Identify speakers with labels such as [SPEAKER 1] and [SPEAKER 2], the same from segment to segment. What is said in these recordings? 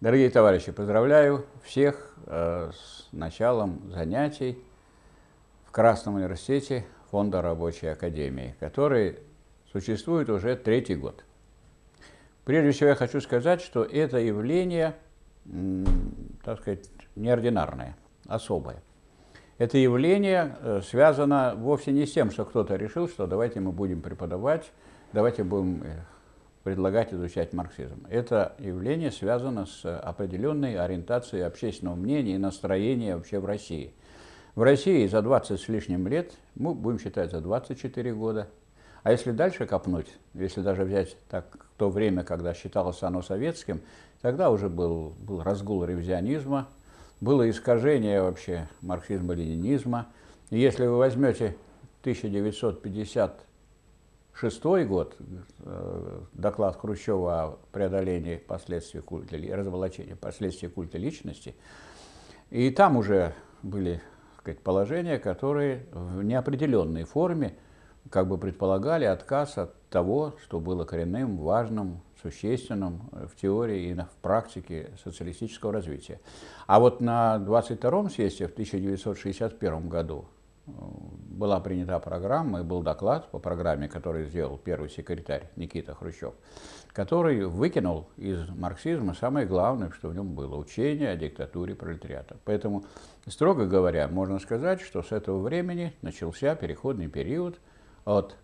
[SPEAKER 1] Дорогие товарищи, поздравляю всех э, с началом занятий в Красном университете Фонда Рабочей Академии, который существует уже третий год. Прежде всего я хочу сказать, что это явление, так сказать, неординарное, особое. Это явление э, связано вовсе не с тем, что кто-то решил, что давайте мы будем преподавать, давайте будем э, предлагать изучать марксизм. Это явление связано с определенной ориентацией общественного мнения и настроения вообще в России. В России за 20 с лишним лет, мы будем считать за 24 года, а если дальше копнуть, если даже взять так то время, когда считалось оно советским, тогда уже был, был разгул ревизионизма, было искажение вообще марксизма-ленинизма. если вы возьмете 1950 шестой год, э, доклад Хрущева о преодолении последствий культа, разволочении последствий культа личности, и там уже были сказать, положения, которые в неопределенной форме как бы предполагали отказ от того, что было коренным, важным, существенным э, в теории и в практике социалистического развития. А вот на 22-м съезде в 1961 году э, была принята программа и был доклад по программе, который сделал первый секретарь Никита Хрущев, который выкинул из марксизма самое главное, что в нем было – учение о диктатуре пролетариата. Поэтому, строго говоря, можно сказать, что с этого времени начался переходный период от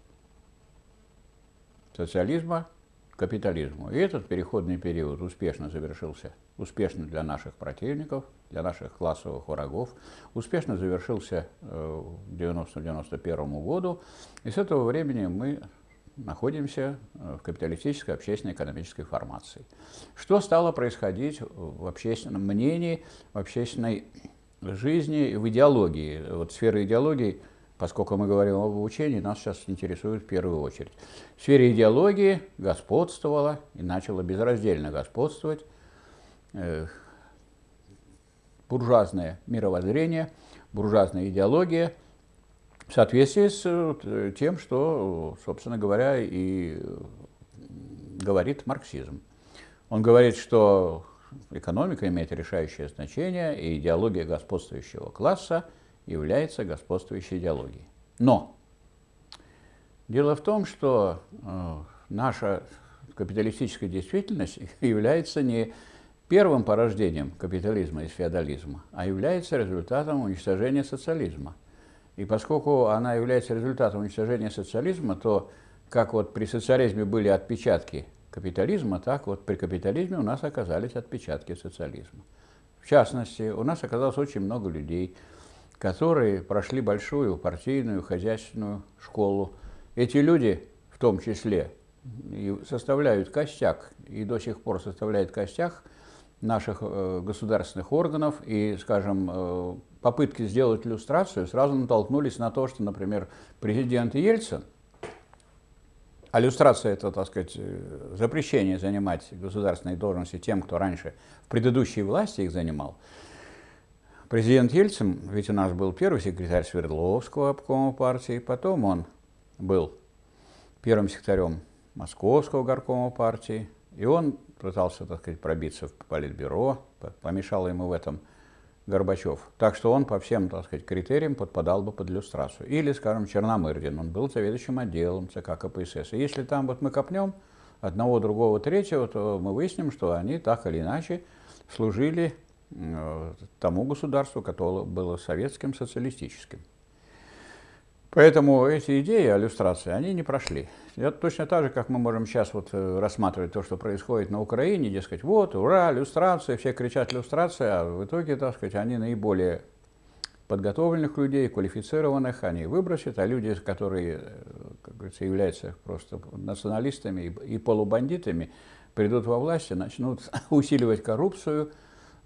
[SPEAKER 1] социализма к капитализму. И этот переходный период успешно завершился – успешно для наших противников, для наших классовых врагов, успешно завершился к э, 90-91 году, и с этого времени мы находимся э, в капиталистической общественно-экономической формации. Что стало происходить в общественном мнении, в общественной жизни, в идеологии? Вот сфера идеологии – поскольку мы говорим об обучении, нас сейчас интересует в первую очередь. В сфере идеологии господствовала и начала безраздельно господствовать Э, буржуазное мировоззрение, буржуазная идеология в соответствии с э, э, тем, что, собственно говоря, и говорит марксизм. Он говорит, что экономика имеет решающее значение, и идеология господствующего класса является господствующей идеологией. Но дело в том, что наша капиталистическая действительность является не первым порождением капитализма из феодализма, а является результатом уничтожения социализма. И поскольку она является результатом уничтожения социализма, то как вот при социализме были отпечатки капитализма, так вот при капитализме у нас оказались отпечатки социализма. В частности, у нас оказалось очень много людей, которые прошли большую партийную, хозяйственную школу. Эти люди, в том числе, составляют костяк и до сих пор составляют костяк наших э, государственных органов и, скажем, э, попытки сделать иллюстрацию сразу натолкнулись на то, что, например, президент Ельцин, а иллюстрация это, так сказать, э, запрещение занимать государственные должности тем, кто раньше в предыдущей власти их занимал, Президент Ельцин, ведь у нас был первый секретарь Свердловского обкома партии, потом он был первым секретарем Московского горкома партии, и он пытался, так сказать, пробиться в политбюро, помешал ему в этом Горбачев. Так что он по всем, так сказать, критериям подпадал бы под иллюстрацию. Или, скажем, Черномырдин, он был заведующим отделом ЦК КПСС. И если там вот мы копнем одного, другого, третьего, то мы выясним, что они так или иначе служили э, тому государству, которое было советским, социалистическим. Поэтому эти идеи иллюстрации, они не прошли. Это точно так же, как мы можем сейчас вот э, рассматривать то, что происходит на Украине, дескать, вот, ура, иллюстрация, все кричат иллюстрация, а в итоге, так сказать, они наиболее подготовленных людей, квалифицированных, они выбросят, а люди, которые, э, как говорится, являются просто националистами и, и полубандитами, придут во власть и начнут усиливать коррупцию,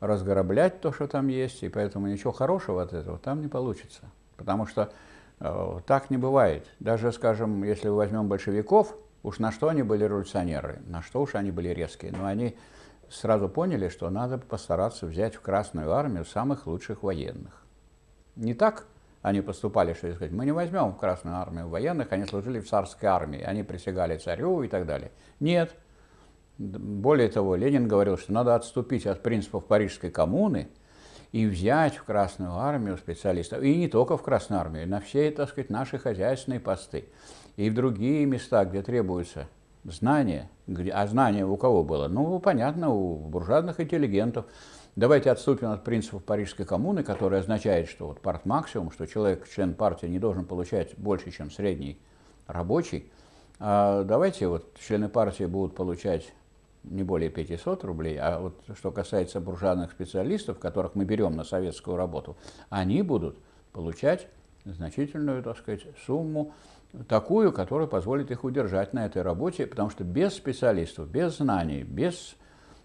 [SPEAKER 1] разграблять то, что там есть, и поэтому ничего хорошего от этого там не получится. Потому что Э, так не бывает. Даже, скажем, если возьмем большевиков, уж на что они были революционеры, на что уж они были резкие, но они сразу поняли, что надо постараться взять в Красную армию самых лучших военных. Не так они поступали, что сказать, мы не возьмем в Красную армию военных, они служили в царской армии, они присягали царю и так далее. Нет. Более того, Ленин говорил, что надо отступить от принципов Парижской коммуны – и взять в Красную армию специалистов, и не только в Красную армию, на все, так сказать, наши хозяйственные посты, и в другие места, где требуются знания, а знания у кого было? Ну, понятно, у буржуазных интеллигентов. Давайте отступим от принципов Парижской коммуны, который означает, что вот парт максимум, что человек, член партии, не должен получать больше, чем средний рабочий. А давайте вот члены партии будут получать не более 500 рублей, а вот что касается буржуазных специалистов, которых мы берем на советскую работу, они будут получать значительную, так сказать, сумму, такую, которая позволит их удержать на этой работе, потому что без специалистов, без знаний, без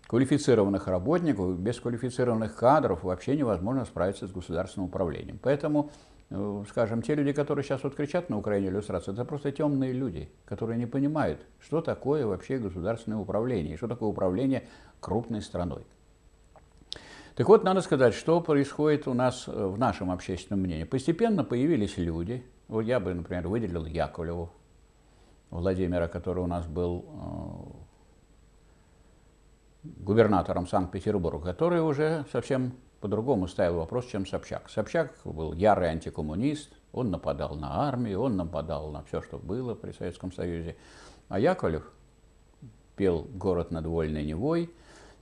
[SPEAKER 1] квалифицированных работников, без квалифицированных кадров вообще невозможно справиться с государственным управлением. Поэтому Э, скажем, те люди, которые сейчас вот кричат на Украине иллюстрацию, это просто темные люди, которые не понимают, что такое вообще государственное управление, что такое управление крупной страной. Так вот, надо сказать, что происходит у нас э, в нашем общественном мнении. Постепенно появились люди, вот я бы, например, выделил Яковлеву, Владимира, который у нас был э, губернатором Санкт-Петербурга, который уже совсем по-другому ставил вопрос, чем Собчак. Собчак был ярый антикоммунист, он нападал на армию, он нападал на все, что было при Советском Союзе. А Яковлев пел «Город над вольной Невой»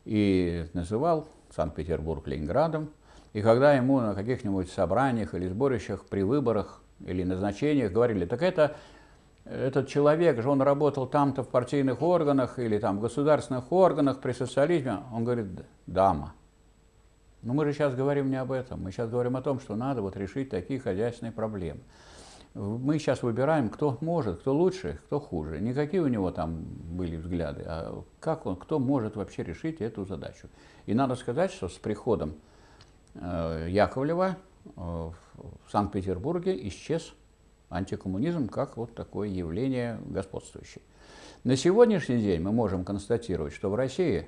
[SPEAKER 1] и называл Санкт-Петербург Ленинградом. И когда ему на каких-нибудь собраниях или сборищах при выборах или назначениях говорили, так это этот человек же, он работал там-то в партийных органах или там в государственных органах при социализме, он говорит, дама, но ну, мы же сейчас говорим не об этом. Мы сейчас говорим о том, что надо вот решить такие хозяйственные проблемы. Мы сейчас выбираем, кто может, кто лучше, кто хуже. Никакие у него там были взгляды, а как он, кто может вообще решить эту задачу. И надо сказать, что с приходом э, Яковлева э, в Санкт-Петербурге исчез антикоммунизм как вот такое явление господствующее. На сегодняшний день мы можем констатировать, что в России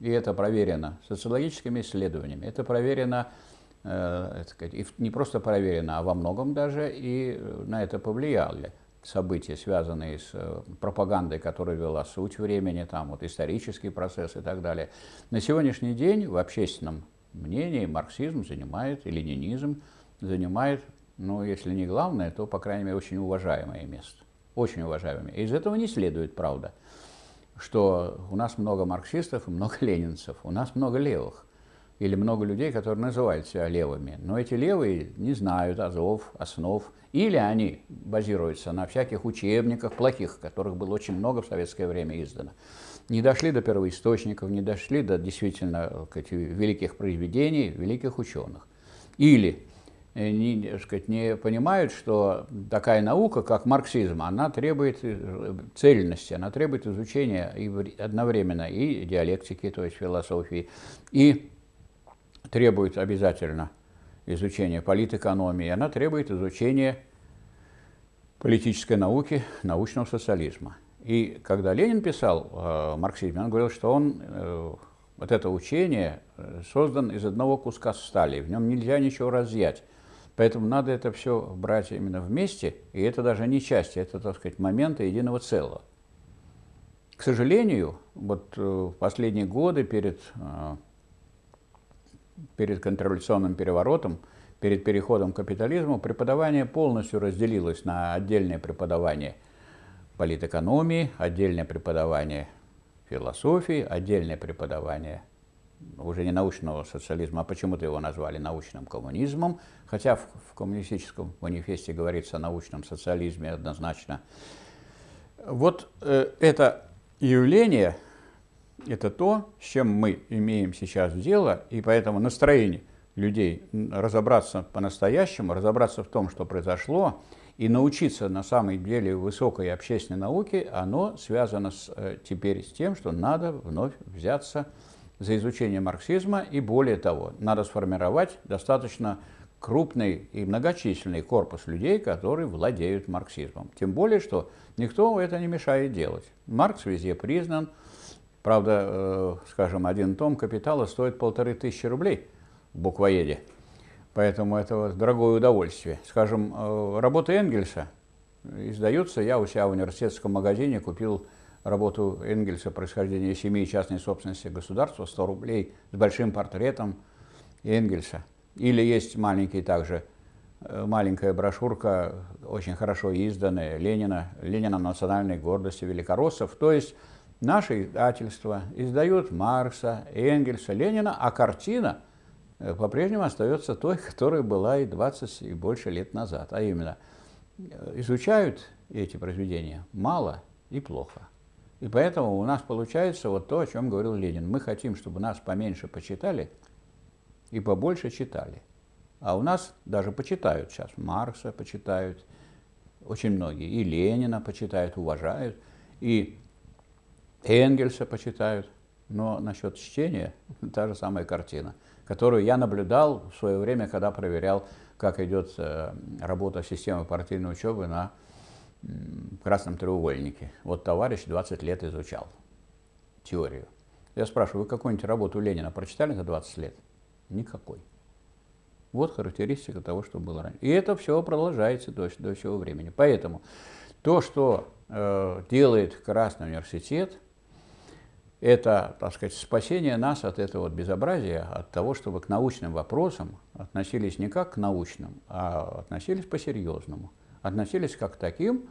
[SPEAKER 1] и это проверено социологическими исследованиями, это проверено э, сказать, и не просто проверено, а во многом даже и э, на это повлияли события, связанные с э, пропагандой, которую вела суть времени, там вот исторический процесс и так далее. На сегодняшний день в общественном мнении марксизм занимает, и ленинизм занимает, ну, если не главное, то, по крайней мере, очень уважаемое место. Очень уважаемое. Из этого не следует, правда, что у нас много марксистов и много ленинцев, у нас много левых или много людей, которые называют себя левыми. Но эти левые не знают азов, основ, или они базируются на всяких учебниках плохих, которых было очень много в советское время издано. Не дошли до первоисточников, не дошли до действительно сказать, э, великих произведений, великих ученых. Или Э, не, сказать, не понимают, что такая наука, как марксизм, она требует э, цельности, она требует изучения и одновременно и диалектики, то есть философии, и требует обязательно изучения политэкономии, она требует изучения политической науки, научного социализма. И когда Ленин писал о марксизме, он говорил, что он, э, вот это учение создан из одного куска стали, в нем нельзя ничего разъять. Поэтому надо это все брать именно вместе, и это даже не части, это, так сказать, моменты единого целого. К сожалению, вот э, в последние годы перед, э, перед контрреволюционным переворотом, перед переходом к капитализму, преподавание полностью разделилось на отдельное преподавание политэкономии, отдельное преподавание философии, отдельное преподавание уже не научного социализма, а почему-то его назвали научным коммунизмом, хотя в, в коммунистическом манифесте говорится о научном социализме однозначно. Вот э, это явление, это то, с чем мы имеем сейчас дело, и поэтому настроение людей разобраться по-настоящему, разобраться в том, что произошло, и научиться на самом деле высокой общественной науке, оно связано с, э, теперь с тем, что надо вновь взяться за за изучение марксизма, и более того, надо сформировать достаточно крупный и многочисленный корпус людей, которые владеют марксизмом. Тем более, что никто это не мешает делать. Маркс везде признан. Правда, э, скажем, один том «Капитала» стоит полторы тысячи рублей в буквоеде. Поэтому это дорогое удовольствие. Скажем, э, работы Энгельса издаются. Я у себя в университетском магазине купил работу Энгельса «Происхождение семьи и частной собственности государства» 100 рублей с большим портретом Энгельса. Или есть маленький также, э, маленькая брошюрка, очень хорошо изданная, Ленина, Ленина национальной гордости великороссов. То есть наше издательство издает Маркса, Энгельса, Ленина, а картина э, по-прежнему остается той, которая была и 20 и больше лет назад. А именно, э, изучают эти произведения мало и плохо. И поэтому у нас получается вот то, о чем говорил Ленин. Мы хотим, чтобы нас поменьше почитали и побольше читали. А у нас даже почитают сейчас Маркса, почитают очень многие. И Ленина почитают, уважают, и Энгельса почитают. Но насчет чтения та же самая картина, которую я наблюдал в свое время, когда проверял, как идет э, работа системы партийной учебы на в красном треугольнике. Вот товарищ 20 лет изучал теорию. Я спрашиваю, вы какую-нибудь работу Ленина прочитали за 20 лет? Никакой. Вот характеристика того, что было раньше. И это все продолжается до, до сего времени. Поэтому то, что э, делает Красный университет, это, так сказать, спасение нас от этого вот безобразия, от того, чтобы к научным вопросам относились не как к научным, а относились по-серьезному относились как к таким,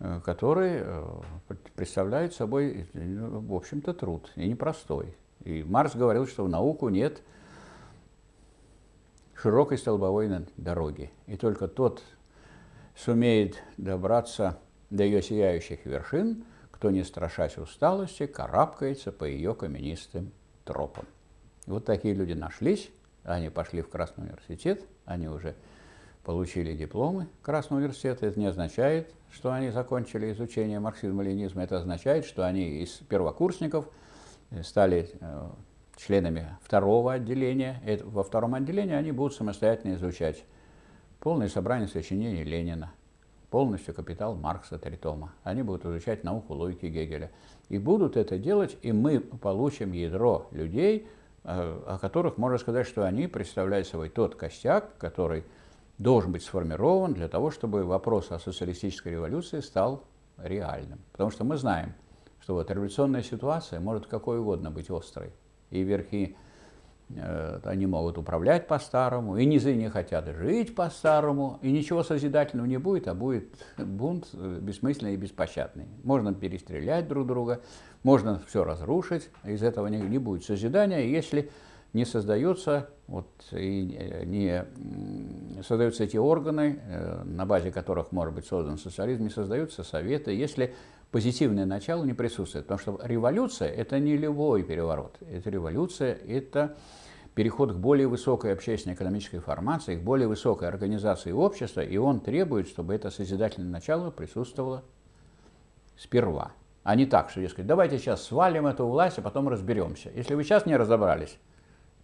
[SPEAKER 1] э, которые э, представляют собой, ну, в общем-то, труд, и непростой. И Марс говорил, что в науку нет широкой столбовой дороги, и только тот сумеет добраться до ее сияющих вершин, кто, не страшась усталости, карабкается по ее каменистым тропам. вот такие люди нашлись, они пошли в Красный университет, они уже получили дипломы Красного университета. Это не означает, что они закончили изучение марксизма-ленизма. Это означает, что они из первокурсников стали э, членами второго отделения. Во втором отделении они будут самостоятельно изучать полное собрание сочинений Ленина, полностью капитал Маркса три Они будут изучать науку логики Гегеля. И будут это делать, и мы получим ядро людей, э, о которых можно сказать, что они представляют собой тот костяк, который должен быть сформирован для того, чтобы вопрос о социалистической революции стал реальным. Потому что мы знаем, что вот революционная ситуация может какой угодно быть острой. И верхи э, они могут управлять по-старому, и низы не хотят жить по-старому, и ничего созидательного не будет, а будет бунт э, бессмысленный и беспощадный. Можно перестрелять друг друга, можно все разрушить, из этого не, не будет созидания, если не создаются вот, и э, не создаются эти органы, э, на базе которых может быть создан социализм, не создаются советы, если позитивное начало не присутствует. Потому что революция – это не любой переворот. Это революция – это переход к более высокой общественной экономической формации, к более высокой организации общества, и он требует, чтобы это созидательное начало присутствовало сперва. А не так, что, дескать, давайте сейчас свалим эту власть, а потом разберемся. Если вы сейчас не разобрались,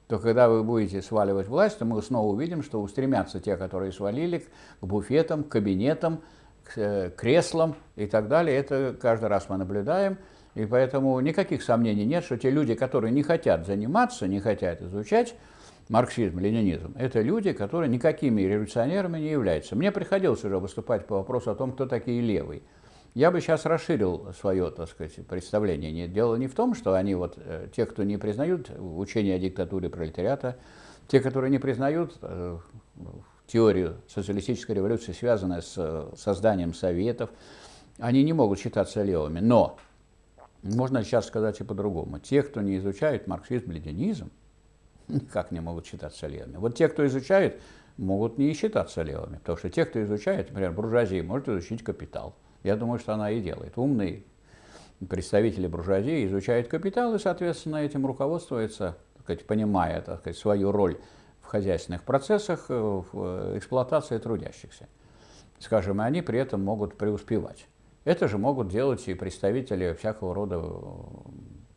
[SPEAKER 1] то когда вы будете сваливать власть, то мы снова увидим, что устремятся те, которые свалили, к буфетам, к кабинетам, к э, креслам и так далее. Это каждый раз мы наблюдаем. И поэтому никаких сомнений нет, что те люди, которые не хотят заниматься, не хотят изучать марксизм, ленинизм, это люди, которые никакими революционерами не являются. Мне приходилось уже выступать по вопросу о том, кто такие левые. Я бы сейчас расширил свое, так сказать, представление. Дело не в том, что они вот, э, те, кто не признают учение о диктатуре пролетариата, те, которые не признают э, теорию социалистической революции, связанную с э, созданием советов, они не могут считаться левыми. Но можно сейчас сказать и по-другому. Те, кто не изучает марксизм, ленинизм, никак не могут считаться левыми. Вот те, кто изучает, могут не считаться левыми, потому что те, кто изучает, например, буржуазия может изучить капитал – я думаю, что она и делает. Умные представители буржуазии изучают капитал и, соответственно, этим руководствуются, так сказать, понимая так сказать, свою роль в хозяйственных процессах, э, в э, эксплуатации трудящихся. Скажем, и они при этом могут преуспевать. Это же могут делать и представители всякого рода э,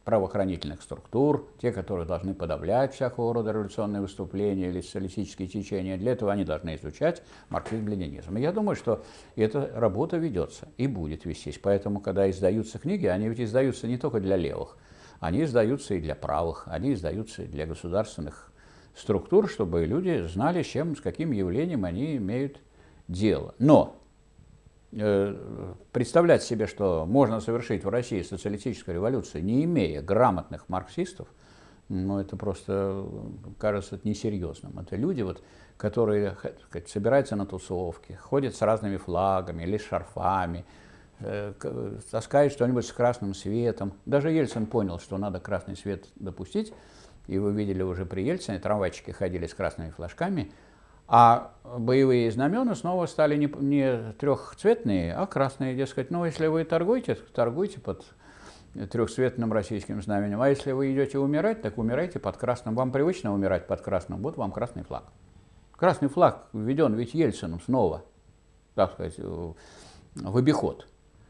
[SPEAKER 1] правоохранительных структур, те, которые должны подавлять всякого рода революционные выступления или социалистические течения. Для этого они должны изучать марксизм-ленинизм. И я думаю, что эта работа ведется и будет вестись. Поэтому, когда издаются книги, они ведь издаются не только для левых, они издаются и для правых, они издаются и для государственных структур, чтобы люди знали, с чем, с каким явлением они имеют дело. Но Э, представлять себе, что можно совершить в России социалистическую революцию, не имея грамотных марксистов, ну, это просто э, кажется несерьезным. Это люди, вот, которые сказать, собираются на тусовки, ходят с разными флагами или шарфами, э, таскают что-нибудь с красным светом. Даже Ельцин понял, что надо красный свет допустить, и вы видели уже при Ельцине, трамвайчики ходили с красными флажками – а боевые знамена снова стали не, не трехцветные, а красные, дескать. Ну, если вы торгуете, торгуйте под трехцветным российским знаменем. А если вы идете умирать, так умирайте под красным. Вам привычно умирать под красным, вот вам красный флаг. Красный флаг введен ведь Ельцином снова, так сказать, э, в обиход.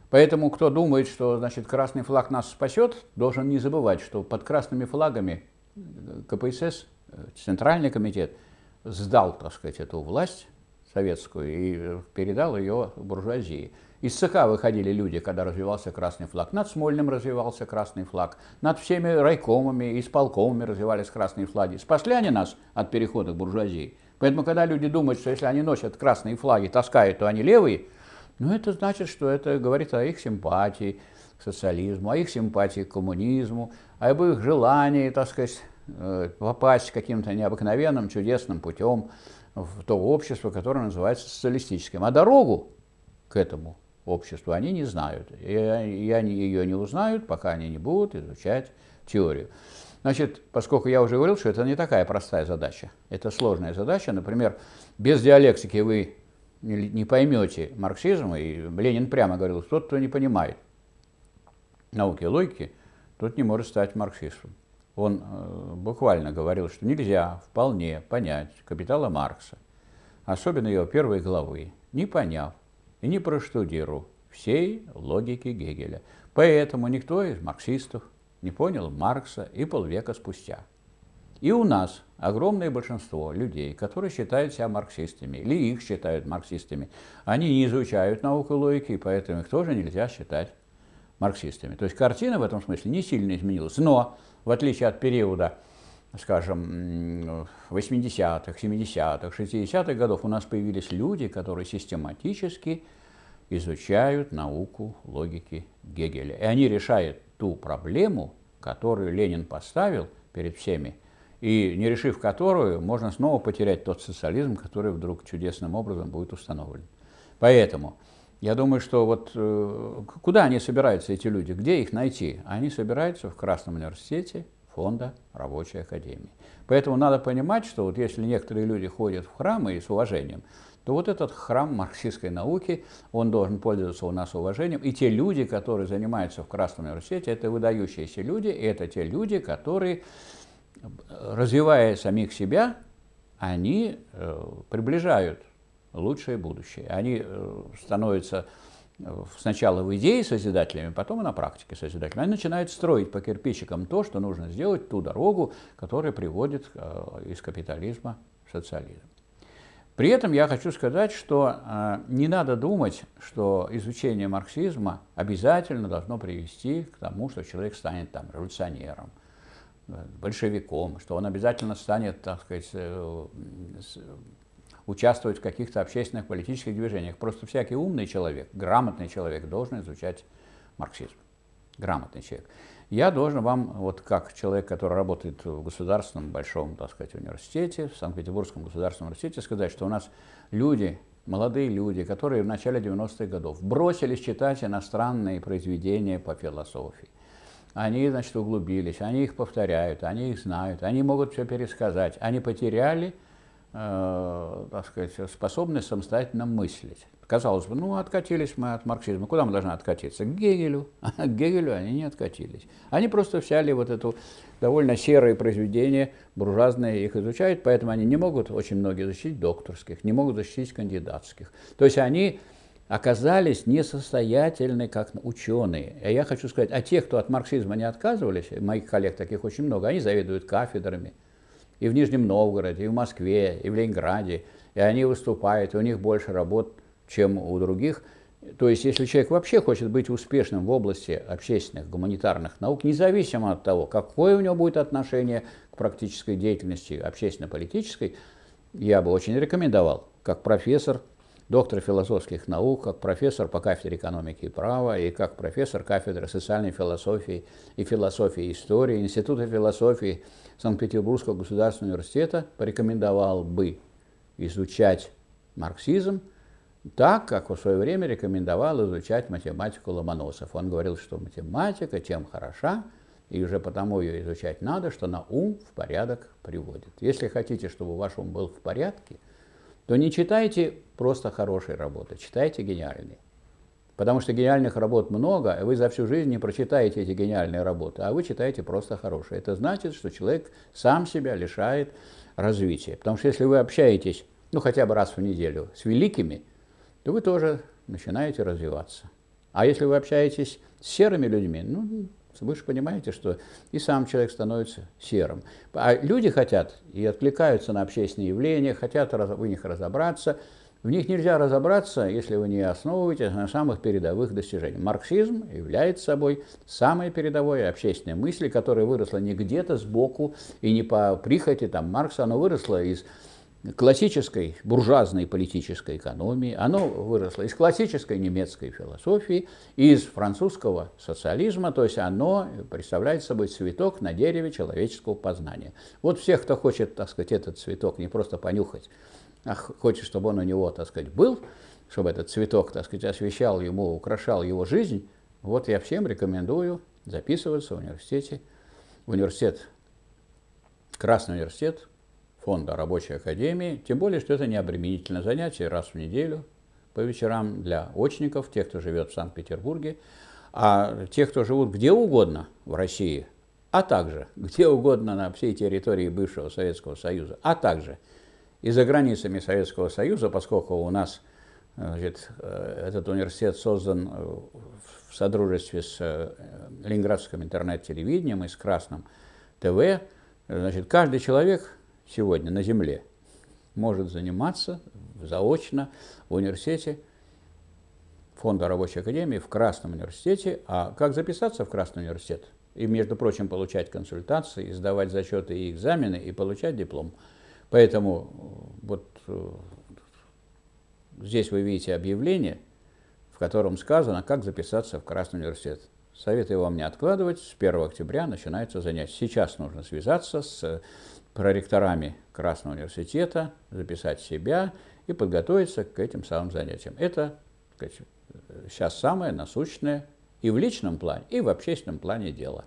[SPEAKER 1] Поэтому, кто думает, что значит, красный флаг нас спасет, должен не забывать, что под красными флагами э, КПСС, э, Центральный комитет – сдал, так сказать, эту власть советскую и э, передал ее буржуазии. Из ЦК выходили люди, когда развивался красный флаг. Над Смольным развивался красный флаг. Над всеми райкомами и исполкомами развивались красные флаги. Спасли они нас от перехода к буржуазии. Поэтому, когда люди думают, что если они носят красные флаги, таскают, то они левые, ну это значит, что это говорит о их симпатии к социализму, о их симпатии к коммунизму, об их желании, так сказать, Э, попасть каким-то необыкновенным, чудесным путем в то общество, которое называется социалистическим. А дорогу к этому обществу они не знают. И, и они ее не узнают, пока они не будут изучать теорию. Значит, поскольку я уже говорил, что это не такая простая задача, это сложная задача. Например, без диалектики вы не поймете марксизм, и Ленин прямо говорил, что тот, кто не понимает науки и логики, тот не может стать марксистом он э, буквально говорил, что нельзя вполне понять капитала Маркса, особенно его первой главы, не поняв и не проштудировав всей логики Гегеля. Поэтому никто из марксистов не понял Маркса и полвека спустя. И у нас огромное большинство людей, которые считают себя марксистами, или их считают марксистами, они не изучают науку логики, поэтому их тоже нельзя считать марксистами. То есть картина в этом смысле не сильно изменилась, но в отличие от периода, скажем, 80-х, 70-х, 60-х годов у нас появились люди, которые систематически изучают науку логики Гегеля. И они решают ту проблему, которую Ленин поставил перед всеми, и не решив которую, можно снова потерять тот социализм, который вдруг чудесным образом будет установлен. Поэтому я думаю, что вот э, куда они собираются, эти люди, где их найти? Они собираются в Красном университете фонда Рабочей Академии. Поэтому надо понимать, что вот если некоторые люди ходят в храмы и с уважением, то вот этот храм марксистской науки, он должен пользоваться у нас уважением. И те люди, которые занимаются в Красном университете, это выдающиеся люди, и это те люди, которые, э, развивая самих себя, они э, приближают лучшее будущее. Они э, становятся э, сначала в идее созидателями, потом и на практике созидателями. Они начинают строить по кирпичикам то, что нужно сделать, ту дорогу, которая приводит э, из капитализма в социализм. При этом я хочу сказать, что не надо думать, что изучение марксизма обязательно должно привести к тому, что человек станет там революционером, большевиком, что он обязательно станет, так сказать, участвовать в каких-то общественных политических движениях. Просто всякий умный человек, грамотный человек должен изучать марксизм. Грамотный человек. Я должен вам, вот как человек, который работает в государственном большом, так сказать, университете, в Санкт-Петербургском государственном университете, сказать, что у нас люди, молодые люди, которые в начале 90-х годов бросились читать иностранные произведения по философии. Они, значит, углубились, они их повторяют, они их знают, они могут все пересказать. Они потеряли э, так сказать, способны самостоятельно мыслить. Казалось бы, ну, откатились мы от марксизма. Куда мы должны откатиться? К Гегелю. А к Гегелю они не откатились. Они просто взяли вот это довольно серое произведение, буржуазные их изучают, поэтому они не могут очень многие защитить докторских, не могут защитить кандидатских. То есть они оказались несостоятельны как ученые. А я хочу сказать, а те, кто от марксизма не отказывались, моих коллег таких очень много, они завидуют кафедрами, и в Нижнем Новгороде, и в Москве, и в Ленинграде, и они выступают, и у них больше работ, чем у других. То есть, если человек вообще хочет быть успешным в области общественных, гуманитарных наук, независимо от того, какое у него будет отношение к практической деятельности общественно-политической, я бы очень рекомендовал, как профессор доктор философских наук, как профессор по кафедре экономики и права и как профессор кафедры социальной философии и философии истории Института философии Санкт-Петербургского государственного университета порекомендовал бы изучать марксизм так, как в свое время рекомендовал изучать математику Ломоносов. Он говорил, что математика тем хороша, и уже потому ее изучать надо, что на ум в порядок приводит. Если хотите, чтобы ваш ум был в порядке – то не читайте просто хорошие работы, читайте гениальные. Потому что гениальных работ много, и вы за всю жизнь не прочитаете эти гениальные работы, а вы читаете просто хорошие. Это значит, что человек сам себя лишает развития. Потому что если вы общаетесь, ну хотя бы раз в неделю, с великими, то вы тоже начинаете развиваться. А если вы общаетесь с серыми людьми, ну, вы же понимаете, что и сам человек становится серым. А люди хотят и откликаются на общественные явления, хотят в них разобраться. В них нельзя разобраться, если вы не основываетесь на самых передовых достижениях. Марксизм является собой самой передовой общественной мысли, которая выросла не где-то сбоку и не по прихоти там, Маркса, она выросла из классической буржуазной политической экономии, оно выросло из классической немецкой философии, из французского социализма, то есть оно представляет собой цветок на дереве человеческого познания. Вот всех, кто хочет, так сказать, этот цветок не просто понюхать, а хочет, чтобы он у него, так сказать, был, чтобы этот цветок, так сказать, освещал ему, украшал его жизнь, вот я всем рекомендую записываться в университете, в университет, Красный университет фонда рабочей академии, тем более, что это не обременительное занятие раз в неделю по вечерам для очников, тех, кто живет в Санкт-Петербурге, а тех, кто живут где угодно в России, а также где угодно на всей территории бывшего Советского Союза, а также и за границами Советского Союза, поскольку у нас значит, э, этот университет создан э, в содружестве с э, Ленинградским интернет-телевидением и с Красным ТВ, значит, каждый человек сегодня на Земле может заниматься заочно в университете Фонда рабочей академии в Красном университете. А как записаться в Красный университет? И, между прочим, получать консультации, сдавать зачеты и экзамены, и получать диплом. Поэтому вот э, здесь вы видите объявление, в котором сказано, как записаться в Красный университет. Советую вам не откладывать. С 1 октября начинается занятие. Сейчас нужно связаться с проректорами Красного университета, записать себя и подготовиться к этим самым занятиям. Это сказать, э, сейчас самое насущное и в личном плане, и в общественном плане дело.